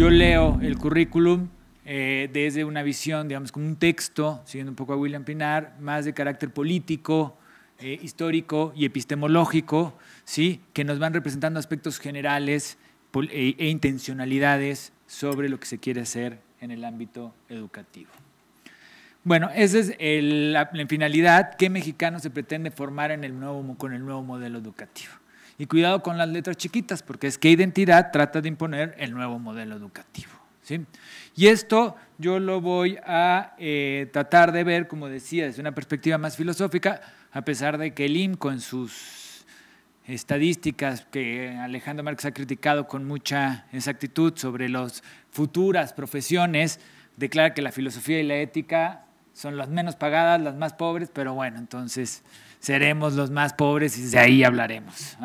yo leo el currículum eh, desde una visión, digamos, como un texto, siguiendo un poco a William Pinar, más de carácter político, eh, histórico y epistemológico, ¿sí? que nos van representando aspectos generales e, e, intencionalidades sobre lo que se quiere hacer en el ámbito educativo. Bueno, esa es la, finalidad, qué mexicano se pretende formar en el nuevo, con el nuevo modelo educativo. Y cuidado con las letras chiquitas, porque es que identidad trata de imponer el nuevo modelo educativo. Y esto yo lo voy a eh, tratar de ver, como decía, desde una perspectiva más filosófica, a pesar de que el IMCO en sus estadísticas que Alejandro Marx ha criticado con mucha exactitud sobre las futuras profesiones, declara que la filosofía y la ética son las menos pagadas, las más pobres, pero bueno, entonces seremos los más pobres y de ahí hablaremos.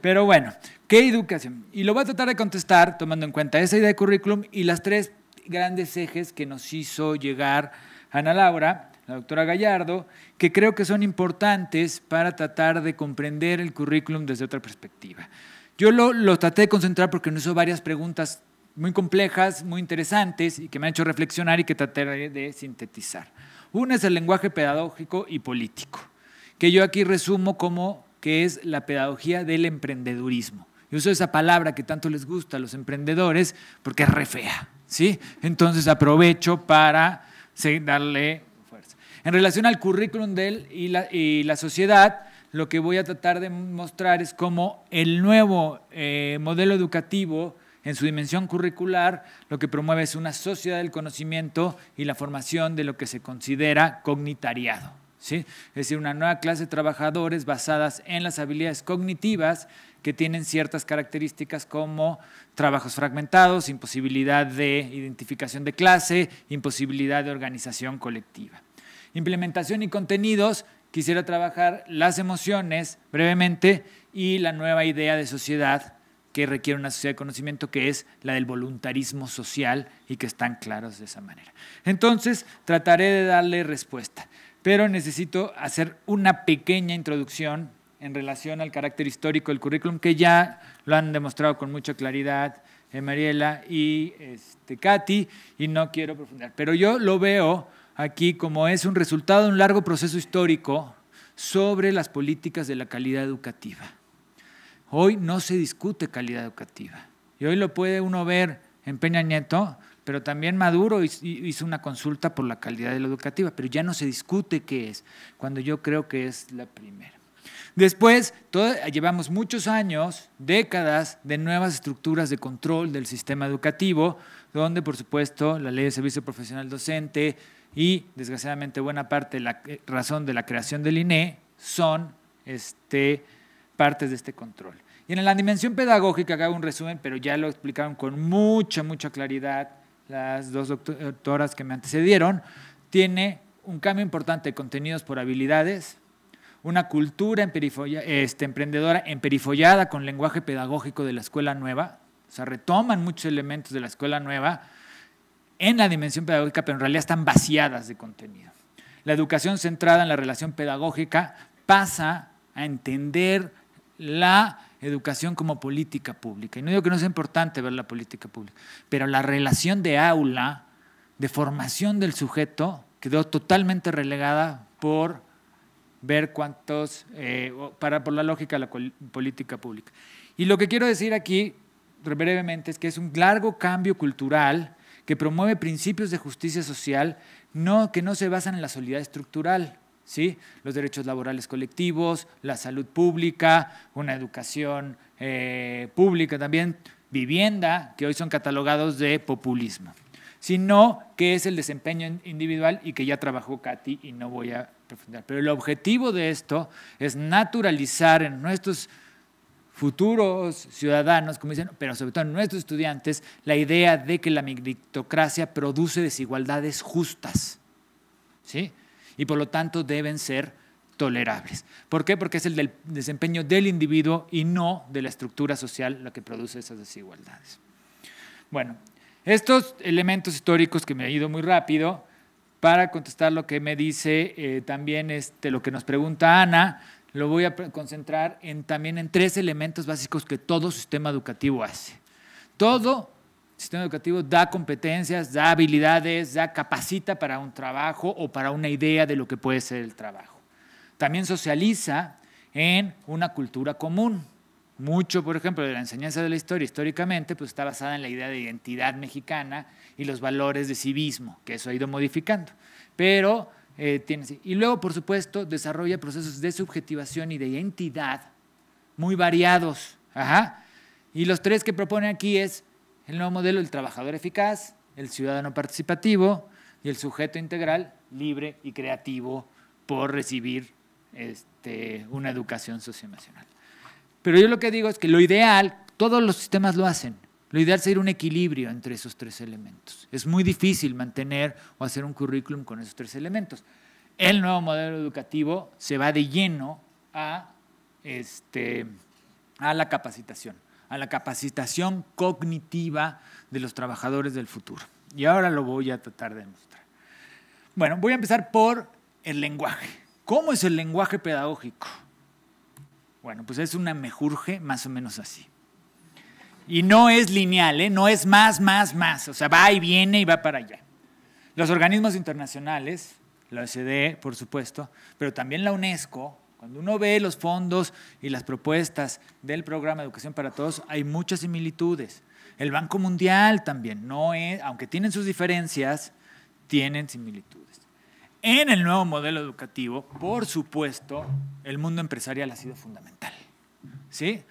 Pero bueno, ¿qué educación? Y lo voy a tratar de contestar tomando en cuenta esa idea de currículum y las tres grandes ejes que nos hizo llegar Ana Laura, la doctora Gallardo, que creo que son importantes para tratar de comprender el currículum desde otra perspectiva. Yo lo, traté de concentrar porque nos hizo varias preguntas muy complejas, muy interesantes y que me han hecho reflexionar y que trataré de sintetizar. Uno es el lenguaje pedagógico y político que yo aquí resumo como que es la pedagogía del emprendedurismo. Yo uso esa palabra que tanto les gusta a los emprendedores porque es re fea, ¿sí? Entonces aprovecho para darle fuerza. En relación al currículum de él y la, sociedad, lo que voy a tratar de mostrar es cómo el nuevo eh, modelo educativo en su dimensión curricular lo que promueve es una sociedad del conocimiento y la formación de lo que se considera cognitariado. Es decir, una nueva clase de trabajadores basadas en las habilidades cognitivas que tienen ciertas características como trabajos fragmentados, imposibilidad de identificación de clase, imposibilidad de organización colectiva. Implementación y contenidos, quisiera trabajar las emociones brevemente y la nueva idea de sociedad que requiere una sociedad de conocimiento, que es la del voluntarismo social y que están claros de esa manera. Entonces, trataré de darle respuesta pero necesito hacer una pequeña introducción en relación al carácter histórico del currículum, que ya lo han demostrado con mucha claridad eh, Mariela y este, Katy, y no quiero profundizar. Pero yo lo veo aquí como es un resultado de un largo proceso histórico sobre las políticas de la calidad educativa. Hoy no se discute calidad educativa, y hoy lo puede uno ver en Peña Nieto, pero también Maduro hizo una consulta por la calidad de la educativa, pero ya no se discute qué es, cuando yo creo que es la primera. Después, llevamos muchos años, décadas de nuevas estructuras de control del sistema educativo, donde por supuesto la ley de servicio profesional docente y desgraciadamente buena parte de la eh, razón de la creación del INE son este, partes de este control. Y en la dimensión pedagógica, hago un resumen, pero ya lo explicaron con mucha, mucha claridad las dos doctoras que me antecedieron, tiene un cambio importante de contenidos por habilidades, una cultura este, emprendedora emperifollada con lenguaje pedagógico de la escuela nueva, o sea, retoman muchos elementos de la escuela nueva en la dimensión pedagógica, pero en realidad están vaciadas de contenido. La educación centrada en la relación pedagógica pasa a entender la educación como política pública. Y no digo que no sea importante ver la política pública, pero la relación de aula, de formación del sujeto, quedó totalmente relegada por ver cuántos, eh, para, por la lógica de la política pública. Y lo que quiero decir aquí, brevemente, es que es un largo cambio cultural que promueve principios de justicia social no, que no se basan en la solidaridad estructural, ¿sí? los derechos laborales colectivos, la salud pública, una educación eh, pública también, vivienda, que hoy son catalogados de populismo, sino que es el desempeño individual y que ya trabajó Katy y no voy a profundizar. Pero el objetivo de esto es naturalizar en nuestros futuros ciudadanos, como dicen, pero sobre todo en nuestros estudiantes, la idea de que la meritocracia produce desigualdades justas. ¿Sí? y por lo tanto deben ser tolerables. ¿Por qué? Porque es el desempeño del individuo y no de la estructura social la que produce esas desigualdades. Bueno, estos elementos históricos que me ha ido muy rápido, para contestar lo que me dice eh, también este, lo que nos pregunta Ana, lo voy a concentrar también en tres elementos básicos que todo sistema educativo hace. Todo el sistema educativo da competencias, da habilidades, da capacita para un trabajo o para una idea de lo que puede ser el trabajo. También socializa en una cultura común. Mucho, por ejemplo, de la enseñanza de la historia históricamente pues, está basada en la idea de identidad mexicana y los valores de civismo, que eso ha ido modificando. Pero eh, tiene, y luego, por supuesto, desarrolla procesos de subjetivación y de identidad muy variados. Ajá. Y los tres que propone aquí es el nuevo modelo, el trabajador eficaz, el ciudadano participativo y el sujeto integral, libre y creativo por recibir este, una educación socioemocional. Pero yo lo que digo es que lo ideal, todos los sistemas lo hacen, lo ideal sería un equilibrio entre esos tres elementos. Es muy difícil mantener o hacer un currículum con esos tres elementos. El nuevo modelo educativo se va de lleno a este, la capacitación, a la capacitación cognitiva de los trabajadores del futuro. Y ahora lo voy a tratar de demostrar. Bueno, voy a empezar por el lenguaje. ¿Cómo es el lenguaje pedagógico? Bueno, pues es una mejurje más o menos así. Y no es lineal, ¿eh? no es más, más, más. O sea, va y viene y va para allá. Los organismos internacionales, la OCDE, por supuesto, pero también la UNESCO, cuando uno ve los fondos y las propuestas del programa Educación para Todos, hay muchas similitudes. El Banco Mundial también, no es, aunque tienen sus diferencias, tienen similitudes. En el nuevo modelo educativo, por supuesto, el mundo empresarial ha sido fundamental. ¿sí?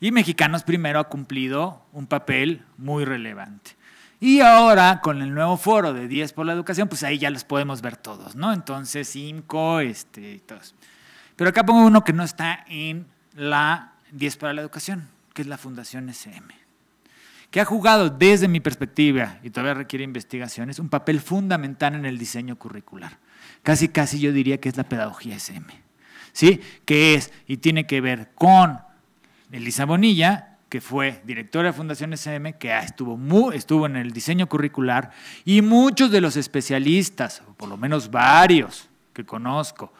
Y Mexicanos Primero ha cumplido un papel muy relevante. Y ahora, con el nuevo foro de 10 por la educación, pues ahí ya los podemos ver todos, ¿no? Entonces, IMCO, este, todos. Pero acá pongo uno que no está en la 10 para la educación, que es la Fundación SM, que ha jugado desde mi perspectiva, y todavía requiere investigaciones, un papel fundamental en el diseño curricular. Casi, casi yo diría que es la pedagogía SM, ¿sí? que es y tiene que ver con Elisa Bonilla, que fue directora de Fundación SM, que estuvo, muy, estuvo en el diseño curricular, y muchos de los especialistas, o por lo menos varios que conozco,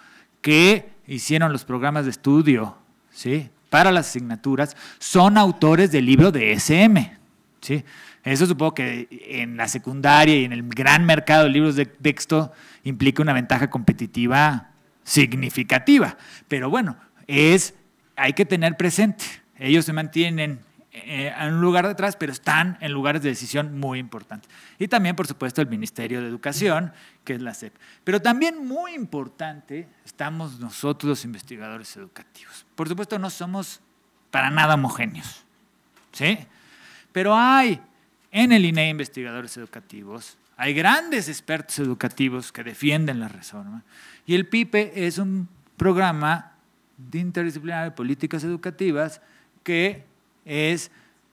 que hicieron los programas de estudio ¿sí? para las asignaturas son autores del libro de SM. ¿sí? Eso supongo que en la secundaria y en el gran mercado de libros de texto implica una ventaja competitiva significativa. Pero bueno, es, hay que tener presente. Ellos se mantienen eh, en un lugar detrás, pero están en lugares de decisión muy importantes. Y también, por supuesto, el Ministerio de Educación, que es la SEP. Pero también muy importante estamos nosotros los investigadores educativos. Por supuesto, no somos para nada homogéneos, ¿sí? Pero hay en el INE investigadores educativos, hay grandes expertos educativos que defienden la reforma, y el PIPE es un programa de interdisciplinar de políticas educativas que es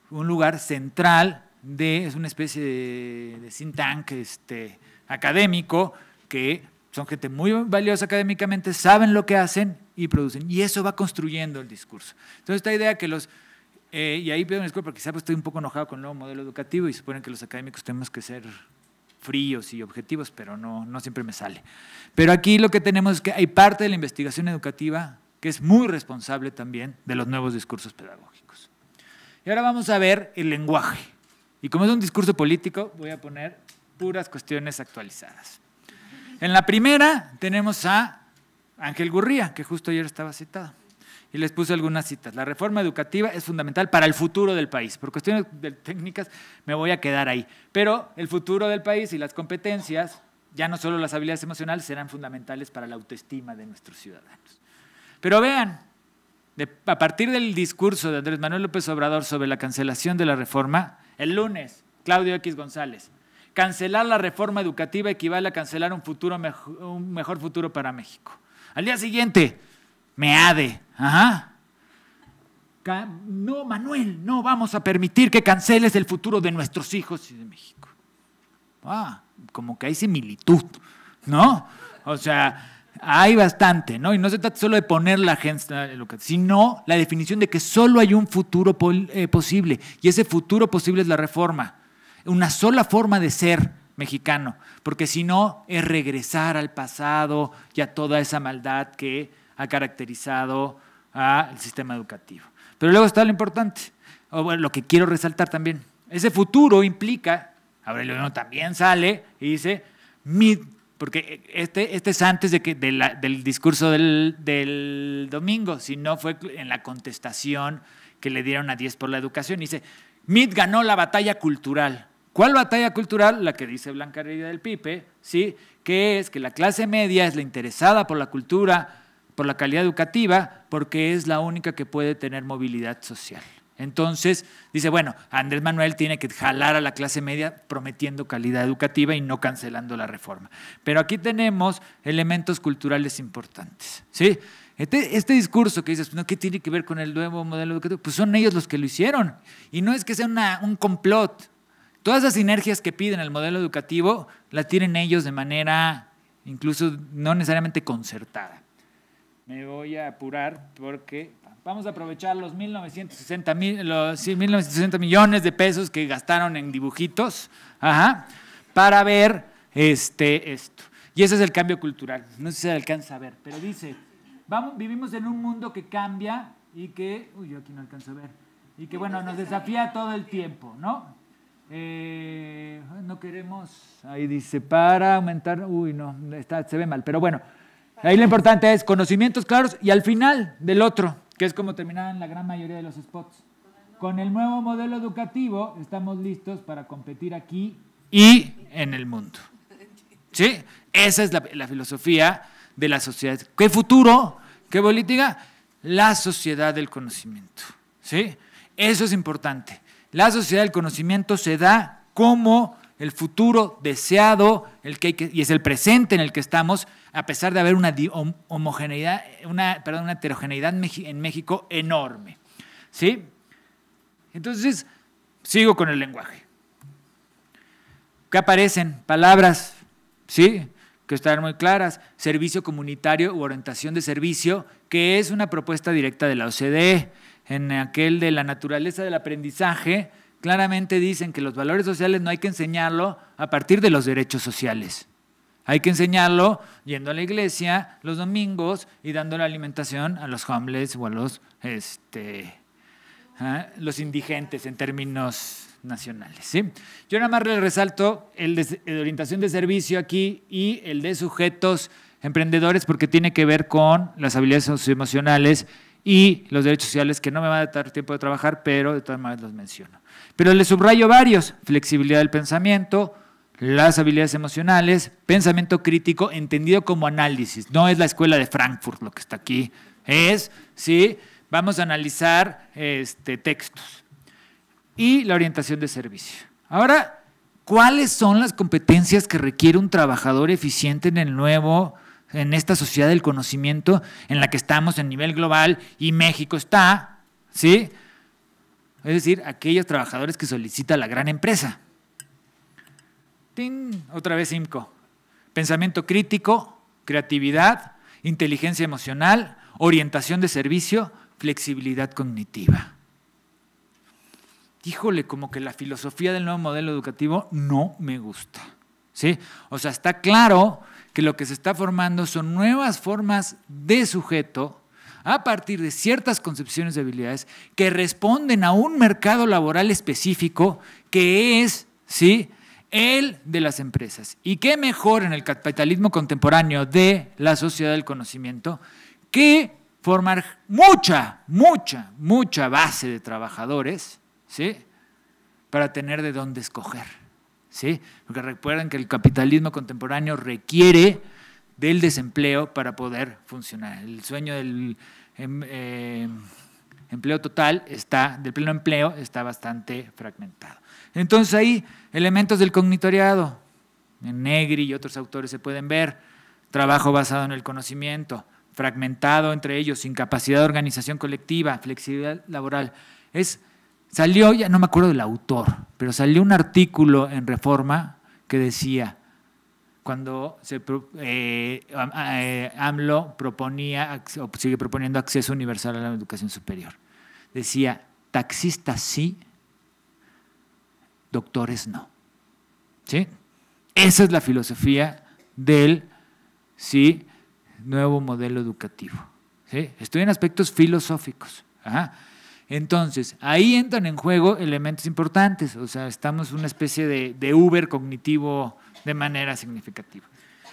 un lugar central de, es una especie de, sin think tank este, académico que son gente muy valiosa académicamente, saben lo que hacen y producen. Y eso va construyendo el discurso. Entonces, esta idea que los... Eh, y ahí pido una disculpa porque quizá estoy un poco enojado con el nuevo modelo educativo y suponen que los académicos tenemos que ser fríos y objetivos, pero no, no siempre me sale. Pero aquí lo que tenemos es que hay parte de la investigación educativa que es muy responsable también de los nuevos discursos pedagógicos. Y ahora vamos a ver el lenguaje. Y como es un discurso político, voy a poner puras cuestiones actualizadas. En la primera tenemos a Ángel Gurría, que justo ayer estaba citado. Y les puse algunas citas. La reforma educativa es fundamental para el futuro del país. Por cuestiones de técnicas me voy a quedar ahí. Pero el futuro del país y las competencias, ya no solo las habilidades emocionales, serán fundamentales para la autoestima de nuestros ciudadanos. Pero vean, a partir del discurso de Andrés Manuel López Obrador sobre la cancelación de la reforma, el lunes, Claudio X González, cancelar la reforma educativa equivale a cancelar un, futuro mejor, un mejor futuro para México. Al día siguiente, me meade, ajá. No, Manuel, no vamos a permitir que canceles el futuro de nuestros hijos y de México. Ah, como que hay similitud, ¿no? O sea, hay bastante, ¿no? Y no se trata solo de poner la agenda sino la definición de que solo hay un futuro eh, posible, y ese futuro posible es la reforma, una sola forma de ser mexicano, porque si no es regresar al pasado y a toda esa maldad que ha caracterizado al sistema educativo. Pero luego está lo importante, o lo que quiero resaltar también, ese futuro implica, Aurelio también sale y dice, mi porque este, este es antes de que, del discurso del, domingo, si no fue en la contestación que le dieron a Diez por la educación. Dice, Mitt ganó la batalla cultural. ¿Cuál batalla cultural? La que dice Blanca Rey del Pipe, ¿sí? Que es que la clase media es la interesada por la cultura, por la calidad educativa, porque es la única que puede tener movilidad social. Entonces, dice, bueno, Andrés Manuel tiene que jalar a la clase media prometiendo calidad educativa y no cancelando la reforma. Pero aquí tenemos elementos culturales importantes. ¿sí? Este, este discurso que dices, ¿qué tiene que ver con el nuevo modelo educativo? Pues son ellos los que lo hicieron. Y no es que sea un complot. Todas las sinergias que piden el modelo educativo la tienen ellos de manera incluso no necesariamente concertada. Me voy a apurar porque vamos a aprovechar los 1960, los, millones de pesos que gastaron en dibujitos para ver este, esto. Y ese es el cambio cultural. No sé si se alcanza a ver, pero dice, vivimos en un mundo que cambia y que, uy, yo aquí no alcanzo a ver, y que bueno, nos desafía todo el tiempo, ¿no? Eh, no queremos, ahí dice, para aumentar, uy, no, se ve mal, pero bueno, ahí lo importante es conocimientos claros y al final del otro, que es como terminaban la gran mayoría de los spots. Con el nuevo modelo educativo estamos listos para competir aquí y en el mundo. ¿Sí? Esa es la, la filosofía de la sociedad. ¿Qué futuro? ¿Qué política? La sociedad del conocimiento. ¿Sí? Eso es importante. La sociedad del conocimiento se da como el futuro deseado, el que, y es el presente en el que estamos, a pesar de haber una homogeneidad, una, una heterogeneidad en México enorme. ¿Sí? Entonces, sigo con el lenguaje. ¿Qué aparecen? Palabras, ¿sí? Que están muy claras. Servicio comunitario u orientación de servicio, que es una propuesta directa de la OCDE, en aquel de la naturaleza del aprendizaje, claramente dicen que los valores sociales no hay que enseñarlo a partir de los derechos sociales. Hay que enseñarlo yendo a la iglesia los domingos y dando la alimentación a los homeless o a los, este, ¿ah? los indigentes en términos nacionales. ¿sí? Yo nada más les resalto el de, orientación de servicio aquí y el de sujetos emprendedores porque tiene que ver con las habilidades socioemocionales y los derechos sociales que no me van a dar tiempo de trabajar, pero de todas maneras los menciono. Pero les subrayo varios, flexibilidad del pensamiento, las habilidades emocionales, pensamiento crítico, entendido como análisis, no es la escuela de Frankfurt lo que está aquí, es, sí, vamos a analizar este, textos y la orientación de servicio. Ahora, ¿cuáles son las competencias que requiere un trabajador eficiente en el nuevo en esta sociedad del conocimiento en la que estamos en nivel global y México está, ¿sí? Es decir, aquellos trabajadores que solicita la gran empresa. Tin, Otra vez IMCO. Pensamiento crítico, creatividad, inteligencia emocional, orientación de servicio, flexibilidad cognitiva. Híjole, como que la filosofía del nuevo modelo educativo no me gusta. ¿sí? O sea, está claro que lo que se está formando son nuevas formas de sujeto a partir de ciertas concepciones de habilidades que responden a un mercado laboral específico que es, ¿sí? El de las empresas. ¿Y qué mejor en el capitalismo contemporáneo de la sociedad del conocimiento que formar mucha, mucha, mucha base de trabajadores, ¿sí? Para tener de dónde escoger. Porque recuerden que el capitalismo contemporáneo requiere del desempleo para poder funcionar. El sueño del em, eh, empleo total está, del pleno empleo, está bastante fragmentado. Entonces ahí elementos del cognitoriado, en Negri y otros autores se pueden ver, trabajo basado en el conocimiento, fragmentado entre ellos, incapacidad de organización colectiva, flexibilidad laboral. Es Salió, ya no me acuerdo del autor, pero salió un artículo en Reforma que decía, cuando se, eh, eh, AMLO proponía, sigue proponiendo acceso universal a la educación superior, decía, taxistas sí, doctores no. ¿Sí? Esa es la filosofía del sí, nuevo modelo educativo. ¿Sí? Estoy en aspectos filosóficos. Ajá. Entonces, ahí entran en juego elementos importantes, o sea, estamos una especie de, Uber cognitivo de manera significativa.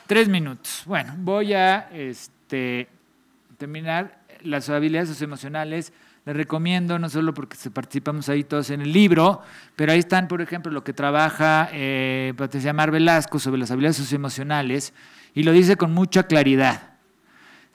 Tres minutos. Bueno, voy a este, terminar las habilidades socioemocionales. Les recomiendo, no solo porque participamos ahí todos en el libro, pero ahí están, por ejemplo, lo que trabaja eh, Patricia Mar Velasco sobre las habilidades socioemocionales y lo dice con mucha claridad.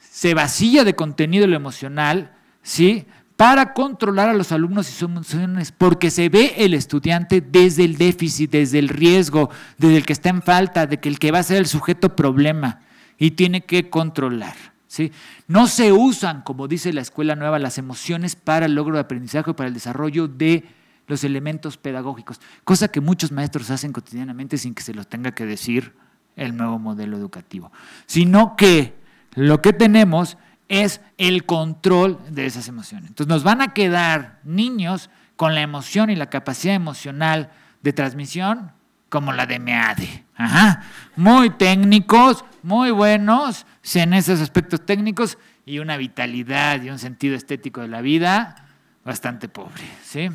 Se vacía de contenido lo emocional, ¿sí? para controlar a los alumnos y sus emociones, porque se ve el estudiante desde el déficit, desde el riesgo, desde el que está en falta, de que el que va a ser el sujeto problema y tiene que controlar. ¿sí? No se usan, como dice la escuela nueva, las emociones para el logro de aprendizaje, para el desarrollo de los elementos pedagógicos, cosa que muchos maestros hacen cotidianamente sin que se los tenga que decir el nuevo modelo educativo, sino que lo que tenemos es el control de esas emociones. Entonces nos van a quedar niños con la emoción y la capacidad emocional de transmisión como la de MEADE. Ajá. Muy técnicos, muy buenos en esos aspectos técnicos y una vitalidad y un sentido estético de la vida bastante pobre. ¿sí?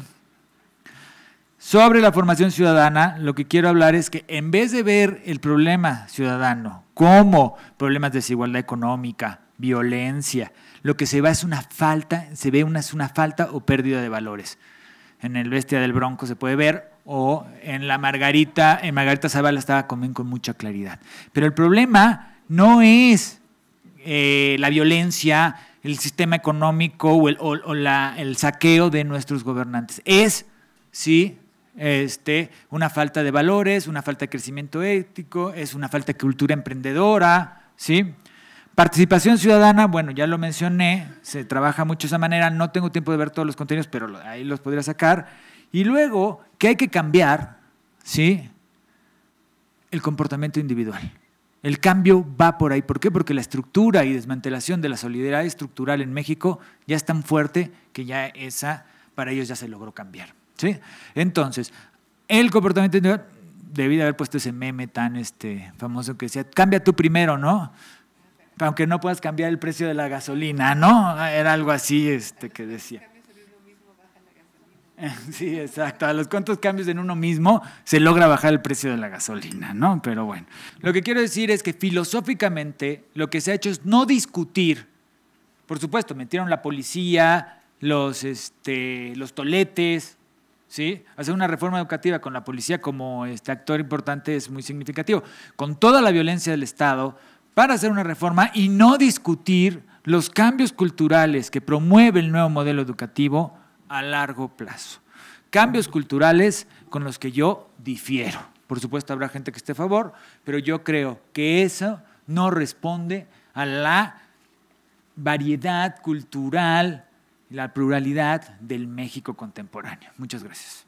Sobre la formación ciudadana, lo que quiero hablar es que en vez de ver el problema ciudadano como problemas de desigualdad económica, violencia. Lo que se ve es una falta, se ve una, falta o pérdida de valores. En el Bestia del Bronco se puede ver, o en la Margarita, en Margarita Zavala estaba con con mucha claridad. Pero el problema no es eh, la violencia, el sistema económico o, el, el saqueo de nuestros gobernantes. Es, sí, este, una falta de valores, una falta de crecimiento ético, es una falta de cultura emprendedora, ¿sí? Participación ciudadana, bueno, ya lo mencioné, se trabaja mucho de esa manera, no tengo tiempo de ver todos los contenidos, pero ahí los podría sacar. Y luego, que hay que cambiar, ¿sí? El comportamiento individual. El cambio va por ahí. ¿Por qué? Porque la estructura y desmantelación de la solidaridad estructural en México ya es tan fuerte que ya esa, para ellos ya se logró cambiar. ¿sí? Entonces, el comportamiento individual, debido a haber puesto ese meme tan este, famoso que decía, cambia tú primero, ¿no? aunque no puedas cambiar el precio de la gasolina, ¿no? Ah, era algo así este, que decía. Sí, exacto. A los cuantos cambios en uno mismo se logra bajar el precio de la gasolina, ¿no? Pero bueno, lo que quiero decir es que filosóficamente lo que se ha hecho es no discutir. Por supuesto, metieron la policía, los, este, los toletes, ¿sí? Hacer una reforma educativa con la policía como este actor importante es muy significativo. Con toda la violencia del Estado, para hacer una reforma y no discutir los cambios culturales que promueve el nuevo modelo educativo a largo plazo. Cambios culturales con los que yo difiero. Por supuesto habrá gente que esté a favor, pero yo creo que eso no responde a la variedad cultural, la pluralidad del México contemporáneo. Muchas gracias.